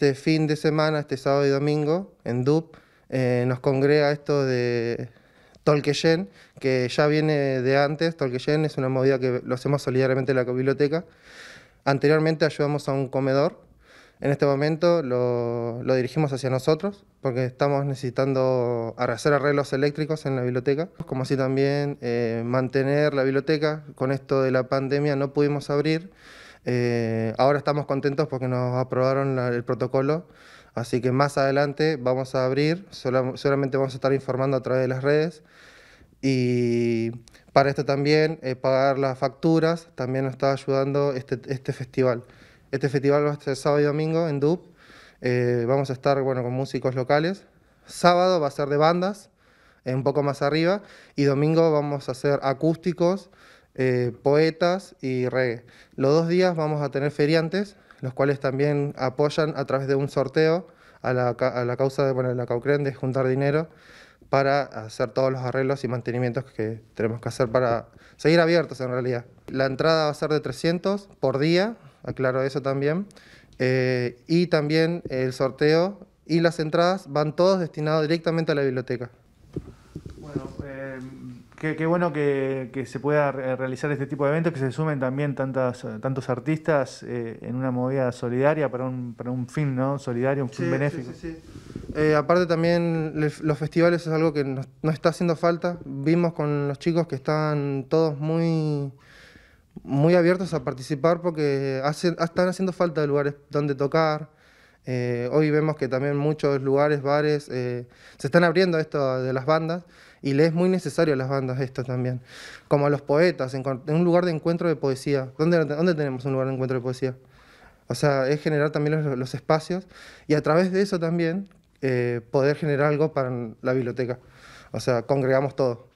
este fin de semana, este sábado y domingo, en DUP, eh, nos congrega esto de Tolkien, que ya viene de antes. Tolkien es una movida que lo hacemos solidariamente en la biblioteca. Anteriormente ayudamos a un comedor. En este momento lo, dirigimos hacia nosotros porque estamos necesitando hacer arreglos eléctricos en la biblioteca, como así también eh, mantener la biblioteca. Con esto de la pandemia no pudimos abrir. Eh, ahora estamos contentos porque nos aprobaron el protocolo, así que más adelante vamos a abrir, solamente vamos a estar informando a través de las redes. Y para esto también, eh, pagar las facturas, también nos está ayudando este, este festival. Este festival va a ser sábado y domingo en DUB. Eh, vamos a estar bueno, con músicos locales. Sábado va a ser de bandas, un poco más arriba. Y domingo vamos a hacer acústicos eh, poetas y reggae. Los dos días vamos a tener feriantes, los cuales también apoyan a través de un sorteo a la, causa de, bueno, la Caucren de juntar dinero para hacer todos los arreglos y mantenimientos que tenemos que hacer para seguir abiertos en realidad. La entrada va a ser de 300 por día, aclaro eso también, eh, y también el sorteo y las entradas van todos destinados directamente a la biblioteca. Eh, qué, bueno que, se pueda realizar este tipo de eventos, que se sumen también tantas, tantos artistas eh, en una movida solidaria para un, para un fin ¿no? solidario, un fin benéfico. Eh, aparte también los festivales es algo que nos, está haciendo falta. Vimos con los chicos que están todos muy, muy abiertos a participar porque hacen, están haciendo falta de lugares donde tocar eh, hoy vemos que también muchos lugares, bares, eh, se están abriendo esto de las bandas y le es muy necesario a las bandas esto también. Como a los poetas, en, un lugar de encuentro de poesía. ¿Dónde, tenemos un lugar de encuentro de poesía? O sea, es generar también los, espacios y a través de eso también eh, poder generar algo para la biblioteca. O sea, congregamos todo.